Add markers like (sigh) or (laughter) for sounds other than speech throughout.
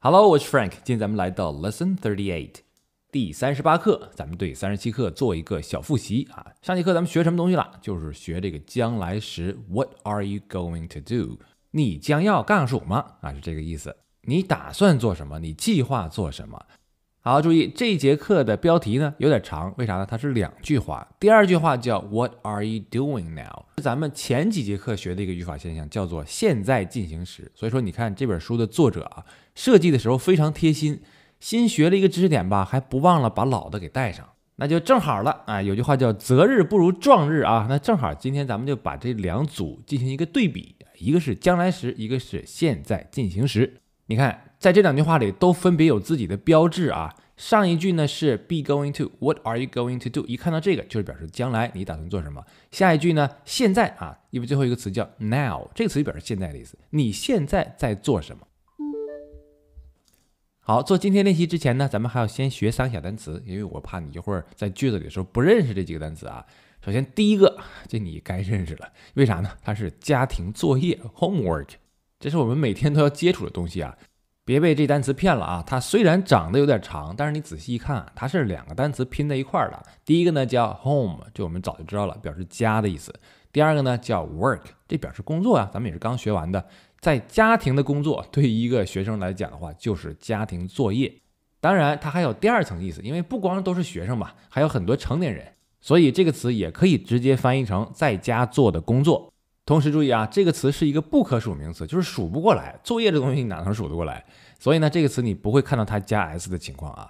Hello，我是 Frank。今天咱们来到 Lesson Thirty Eight，第三十八课。咱们对三十七课做一个小复习啊。上节课咱们学什么东西了？就是学这个将来时，What are you going to do？你将要干什么？啊，是这个意思。你打算做什么？你计划做什么？好，注意这节课的标题呢，有点长，为啥呢？它是两句话，第二句话叫 What are you doing now？是咱们前几节课学的一个语法现象，叫做现在进行时。所以说，你看这本书的作者啊，设计的时候非常贴心，新学了一个知识点吧，还不忘了把老的给带上，那就正好了啊。有句话叫择日不如撞日啊，那正好今天咱们就把这两组进行一个对比，一个是将来时，一个是现在进行时，你看。在这两句话里都分别有自己的标志啊。上一句呢是 be going to，What are you going to do？一看到这个就是表示将来你打算做什么。下一句呢，现在啊，因为最后一个词叫 now，这个词就表示现在的意思。你现在在做什么？好，做今天练习之前呢，咱们还要先学三个小单词，因为我怕你一会儿在句子里的时候不认识这几个单词啊。首先第一个，这你该认识了，为啥呢？它是家庭作业 homework，这是我们每天都要接触的东西啊。别被这单词骗了啊！它虽然长得有点长，但是你仔细一看，它是两个单词拼在一块儿的。第一个呢叫 home，就我们早就知道了，表示家的意思。第二个呢叫 work，这表示工作啊，咱们也是刚学完的。在家庭的工作，对一个学生来讲的话，就是家庭作业。当然，它还有第二层意思，因为不光都是学生嘛，还有很多成年人，所以这个词也可以直接翻译成在家做的工作。同时注意啊，这个词是一个不可数名词，就是数不过来。作业这东西你哪能数得过来？所以呢，这个词你不会看到它加 s 的情况啊。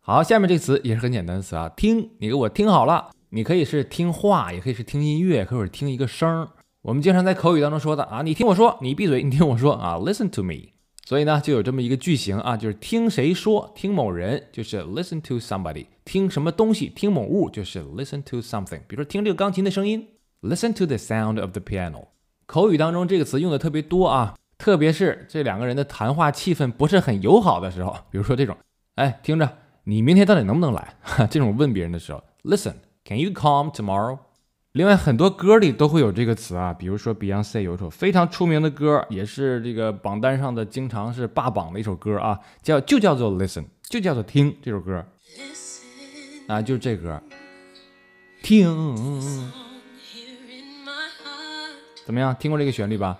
好，下面这词也是很简单词啊，听，你给我听好了。你可以是听话，也可以是听音乐，或者听一个声。我们经常在口语当中说的啊，你听我说，你闭嘴，(laughs) 你听我说啊，listen to me。所以呢，就有这么一个句型啊，就是听谁说，听某人就是 listen to somebody，听什么东西，听某物就是 listen to something。比如说听这个钢琴的声音。Listen to the sound of the piano。口语当中这个词用的特别多啊，特别是这两个人的谈话气氛不是很友好的时候，比如说这种，哎，听着，你明天到底能不能来？哈，(laughs) 这种问别人的时候，Listen，Can you come tomorrow？另外，很多歌里都会有这个词啊，比如说 Beyonce 有一首非常出名的歌，也是这个榜单上的经常是霸榜的一首歌啊，叫就叫做 Listen，就叫做听这首歌啊，就是这歌，听。怎么样听过这个旋律吧？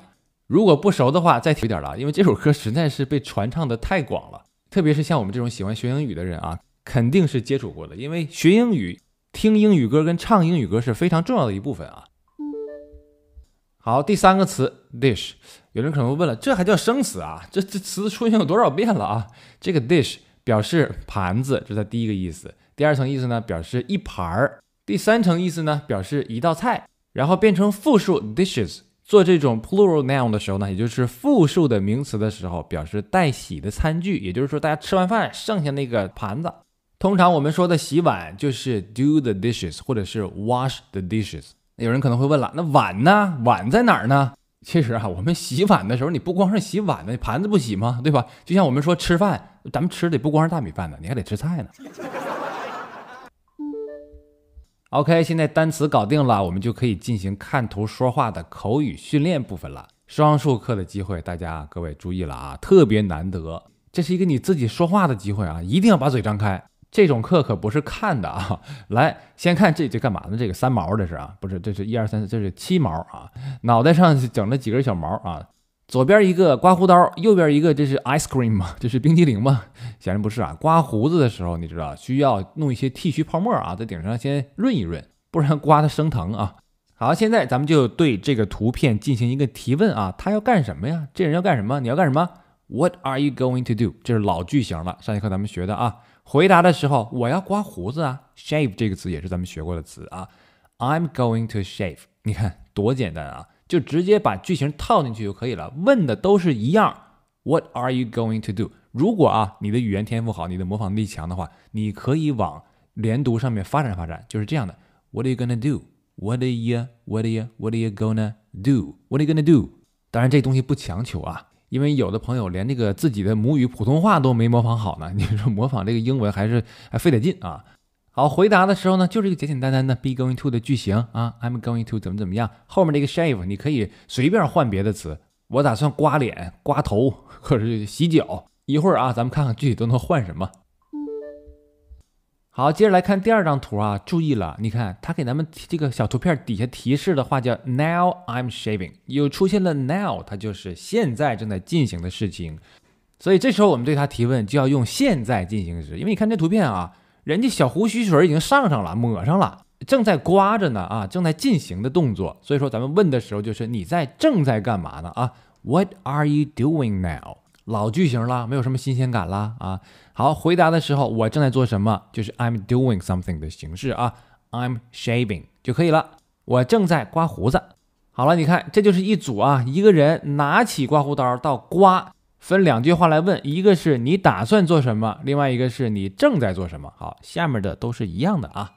如果不熟的话，再提点了，因为这首歌实在是被传唱的太广了。特别是像我们这种喜欢学英语的人啊，肯定是接触过的。因为学英语、听英语歌跟唱英语歌是非常重要的一部分啊。好，第三个词 dish，有人可能会问了，这还叫生词啊？这这词出现有多少遍了啊？这个 dish 表示盘子，这是它第一个意思。第二层意思呢，表示一盘儿。第三层意思呢，表示一道菜。然后变成复数 dishes，做这种 plural noun 的时候呢，也就是复数的名词的时候，表示待洗的餐具。也就是说，大家吃完饭剩下那个盘子，通常我们说的洗碗就是 do the dishes，或者是 wash the dishes。有人可能会问了，那碗呢？碗在哪儿呢？其实啊，我们洗碗的时候，你不光是洗碗呢，盘子不洗吗？对吧？就像我们说吃饭，咱们吃的不光是大米饭呢，你还得吃菜呢。OK，现在单词搞定了，我们就可以进行看图说话的口语训练部分了。双数课的机会，大家各位注意了啊，特别难得，这是一个你自己说话的机会啊，一定要把嘴张开。这种课可不是看的啊，(laughs) 来，先看这这干嘛呢？这个三毛这是啊，不是，这是一二三四，这是七毛啊，脑袋上整了几根小毛啊。左边一个刮胡刀，右边一个这是 ice cream 吗？(laughs) 这是冰激凌吗？显然不是啊。刮胡子的时候，你知道需要弄一些剃须泡沫啊，在顶上先润一润，不然刮的生疼啊。好，现在咱们就对这个图片进行一个提问啊，他要干什么呀？这人要干什么？你要干什么？What are you going to do？这是老句型了，上节课咱们学的啊。回答的时候，我要刮胡子啊，shave 这个词也是咱们学过的词啊。I'm going to shave，你看多简单啊。就直接把句型套进去就可以了。问的都是一样，What are you going to do？如果啊，你的语言天赋好，你的模仿力强的话，你可以往连读上面发展发展。就是这样的，What are you gonna do？What are you？What are you？What are you gonna do？What are you gonna do？当然这东西不强求啊，因为有的朋友连那个自己的母语普通话都没模仿好呢，(laughs) 你说模仿这个英文还是还费点劲啊。好，回答的时候呢，就是一个简简单单的 be going to 的句型啊。I'm going to 怎么怎么样？后面这个 shave 你可以随便换别的词。我打算刮脸、刮头，或者是洗脚。一会儿啊，咱们看看具体都能换什么。好，接着来看第二张图啊。注意了，你看它给咱们这个小图片底下提示的话叫 now I'm shaving，又出现了 now，它就是现在正在进行的事情。所以这时候我们对它提问就要用现在进行时，因为你看这图片啊。人家小胡须水已经上上了，抹上了，正在刮着呢啊，正在进行的动作。所以说咱们问的时候就是你在正在干嘛呢啊？What are you doing now？老句型了，没有什么新鲜感了啊。好，回答的时候我正在做什么？就是 I'm doing something 的形式啊，I'm shaving 就可以了。我正在刮胡子。好了，你看这就是一组啊，一个人拿起刮胡刀到刮。分两句话来问，一个是你打算做什么，另外一个是你正在做什么。好，下面的都是一样的啊。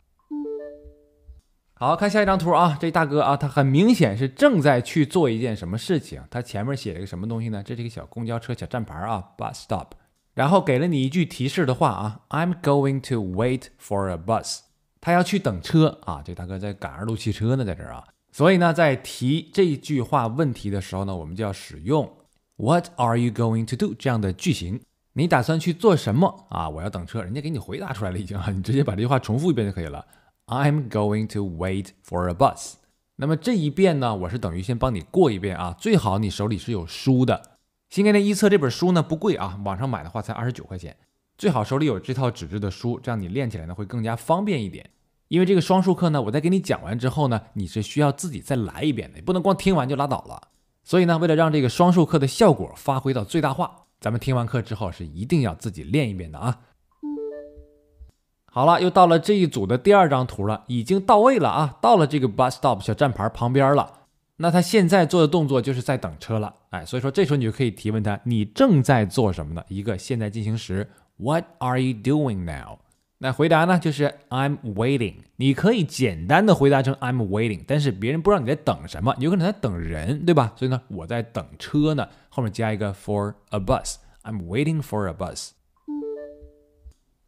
好看下一张图啊，这大哥啊，他很明显是正在去做一件什么事情。他前面写了一个什么东西呢？这是一个小公交车小站牌啊，bus stop。然后给了你一句提示的话啊，I'm going to wait for a bus。他要去等车啊，这大哥在赶二路汽车呢，在这儿啊。所以呢，在提这句话问题的时候呢，我们就要使用。What are you going to do？这样的句型，你打算去做什么啊？我要等车，人家给你回答出来了已经啊，你直接把这句话重复一遍就可以了。I'm going to wait for a bus。那么这一遍呢，我是等于先帮你过一遍啊，最好你手里是有书的。新概念一册这本书呢不贵啊，网上买的话才二十九块钱。最好手里有这套纸质的书，这样你练起来呢会更加方便一点。因为这个双数课呢，我再给你讲完之后呢，你是需要自己再来一遍的，不能光听完就拉倒了。所以呢，为了让这个双授课的效果发挥到最大化，咱们听完课之后是一定要自己练一遍的啊。好了，又到了这一组的第二张图了，已经到位了啊，到了这个 bus stop 小站牌旁边了。那他现在做的动作就是在等车了，哎，所以说这时候你就可以提问他，你正在做什么呢？一个现在进行时，What are you doing now？那回答呢？就是 I'm waiting。你可以简单的回答成 I'm waiting，但是别人不知道你在等什么，有可能在等人，对吧？所以呢，我在等车呢，后面加一个 for a bus。I'm waiting for a bus。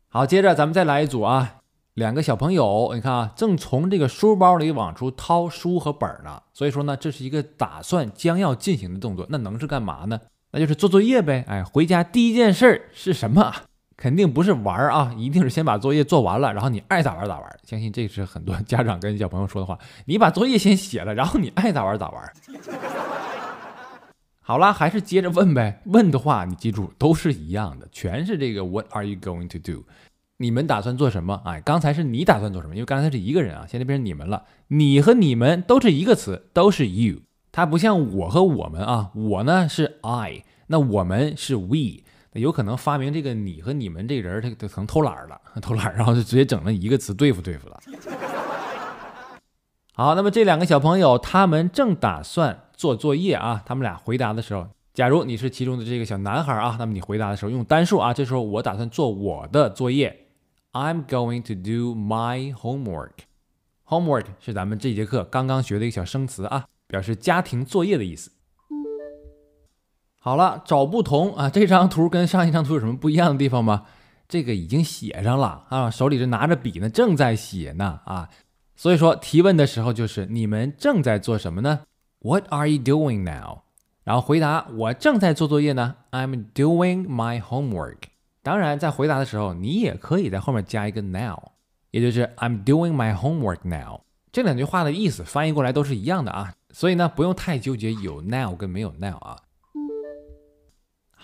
好，接着咱们再来一组啊，两个小朋友，你看啊，正从这个书包里往出掏书和本呢，所以说呢，这是一个打算将要进行的动作，那能是干嘛呢？那就是做作业呗。哎，回家第一件事儿是什么？肯定不是玩儿啊，一定是先把作业做完了，然后你爱咋玩咋玩。相信这是很多 (laughs) 家长跟小朋友说的话。你把作业先写了，然后你爱咋玩咋玩。(laughs) 好啦，还是接着问呗。问的话，你记住都是一样的，全是这个 What are you going to do？你们打算做什么？哎，刚才是你打算做什么？因为刚才是一个人啊，现在变成你们了。你和你们都是一个词，都是 you。它不像我和我们啊，我呢是 I，那我们是 we。有可能发明这个你和你们这人儿，他他可能偷懒了，偷懒，然后就直接整了一个词对付对付了。好，那么这两个小朋友，他们正打算做作业啊。他们俩回答的时候，假如你是其中的这个小男孩啊，那么你回答的时候用单数啊。这时候我打算做我的作业，I'm going to do my homework。Homework 是咱们这节课刚刚学的一个小生词啊，表示家庭作业的意思。好了，找不同啊！(laughs) 这张图跟上一张图有什么不一样的地方吗？这个已经写上了啊，手里是拿着笔呢，正在写呢啊。所以说提问的时候就是你们正在做什么呢？What are you doing now？然后回答我正在做作业呢。I'm doing my homework。当然，在回答的时候，你也可以在后面加一个 now，也就是 I'm doing my homework now。这两句话的意思翻译过来都是一样的啊，所以呢，不用太纠结有 now 跟没有 now 啊。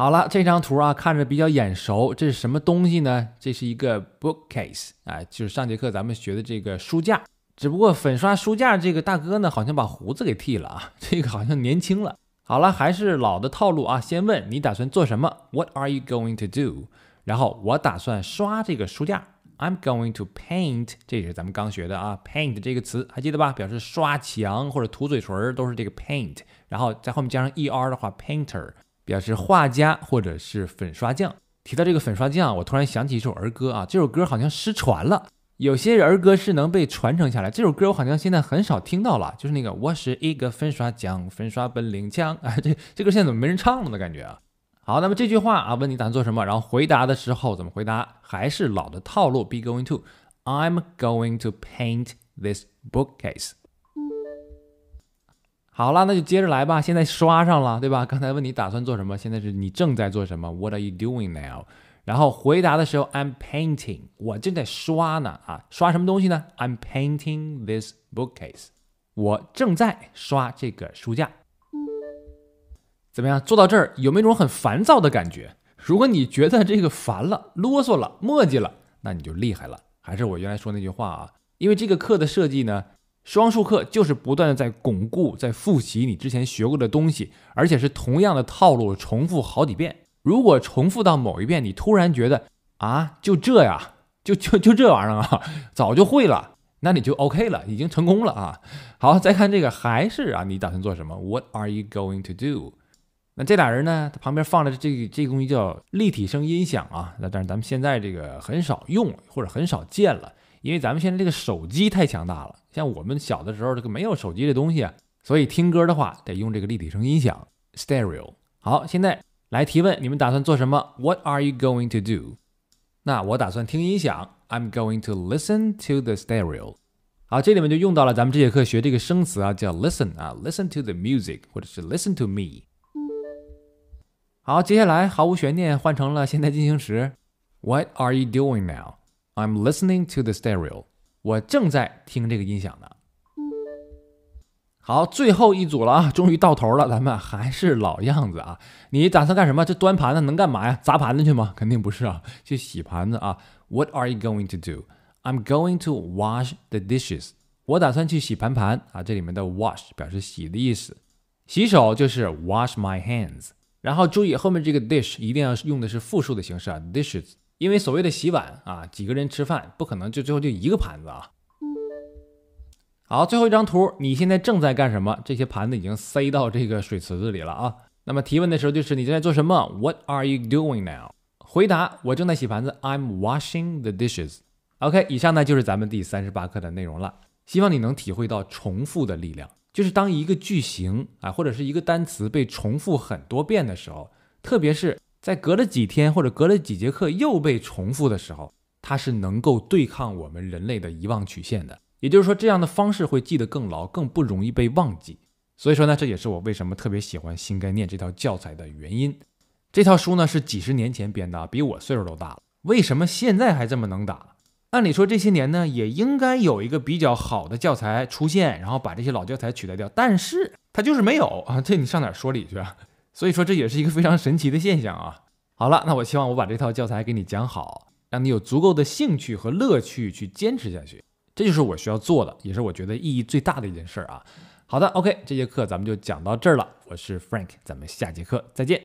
好了，这张图啊看着比较眼熟，这是什么东西呢？这是一个 bookcase 啊，就是上节课咱们学的这个书架。只不过粉刷书架这个大哥呢，好像把胡子给剃了啊，(laughs) 这个好像年轻了。好了，还是老的套路啊，先问你打算做什么？What are you going to do？然后我打算刷这个书架，I'm going to paint。这也是咱们刚学的啊，paint 这个词还记得吧？表示刷墙或者涂嘴唇都是这个 paint，然后在后面加上 er 的话，painter。表示画家或者是粉刷匠。提到这个粉刷匠，我突然想起一首儿歌啊，这首歌好像失传了。有些儿歌是能被传承下来，这首歌我好像现在很少听到了。就是那个我是一个粉刷匠，粉刷本领强。哎，(laughs) 这这歌现在怎么没人唱了呢？感觉啊。好，那么这句话啊，问你打算做什么，然后回答的时候怎么回答，还是老的套路，be going to。I'm going to paint this bookcase。好了，那就接着来吧。现在刷上了，对吧？(laughs) 刚才问你打算做什么，现在是你正在做什么？What are you doing now？然后回答的时候，I'm painting。我正在刷呢啊，刷什么东西呢？I'm painting this bookcase。我正在刷这个书架。怎么样？做到这儿有没有一种很烦躁的感觉？如果你觉得这个烦了、啰嗦了、墨迹了，那你就厉害了。还是我原来说那句话啊，因为这个课的设计呢。双数课就是不断的在巩固、在复习你之前学过的东西，而且是同样的套路，重复好几遍。如果重复到某一遍，你突然觉得啊，就这呀，(laughs) 就就就这玩意儿啊，(laughs) 早就会了，那你就 OK 了，已经成功了啊。好，再看这个，还是啊，你打算做什么？What are you going to do？那这俩人呢，他旁边放的这这个、东西叫立体声音响啊。那但是咱们现在这个很少用或者很少见了。因为咱们现在这个手机太强大了，像我们小的时候这个没有手机这东西，所以听歌的话得用这个立体声音响 stereo。好，现在来提问，你们打算做什么？What are you going to do？那我打算听音响，I'm going to listen to the stereo。好，这里面就用到了咱们这节课学这个生词啊，叫 listen 啊，listen to the music 或者是 listen to me。好，接下来毫无悬念换成了现在进行时，What are you doing now？I'm listening to the stereo，我正在听这个音响呢。好，最后一组了啊，终于到头了。咱们还是老样子啊，你打算干什么？这端盘子能干嘛呀？砸盘子去吗？肯定不是啊，去洗盘子啊。What are you going to do? I'm going to wash the dishes。我打算去洗盘盘啊。这里面的 wash 表示洗的意思，洗手就是 wash my hands。然后注意后面这个 dish 一定要用的是复数的形式啊，dishes。因为所谓的洗碗啊，几个人吃饭不可能就最后就一个盘子啊。好，最后一张图，你现在正在干什么？这些盘子已经塞到这个水池子里了啊。那么提问的时候就是你正在做什么？What are you doing now？回答我正在洗盘子。I'm washing the dishes。OK，以上呢就是咱们第三十八课的内容了。希望你能体会到重复的力量，就是当一个句型啊，或者是一个单词被重复很多遍的时候，特别是。在隔了几天或者隔了几节课又被重复的时候，它是能够对抗我们人类的遗忘曲线的。也就是说，这样的方式会记得更牢，更不容易被忘记。所以说呢，这也是我为什么特别喜欢新概念这套教材的原因。这套书呢是几十年前编的，比我岁数都大了。为什么现在还这么能打？按理说这些年呢，也应该有一个比较好的教材出现，然后把这些老教材取代掉。但是它就是没有啊！这你上哪说理去啊？所以说这也是一个非常神奇的现象啊！好了，那我希望我把这套教材给你讲好，让你有足够的兴趣和乐趣去坚持下去，这就是我需要做的，也是我觉得意义最大的一件事儿啊！好的，OK，这节课咱们就讲到这儿了，我是 Frank，咱们下节课再见。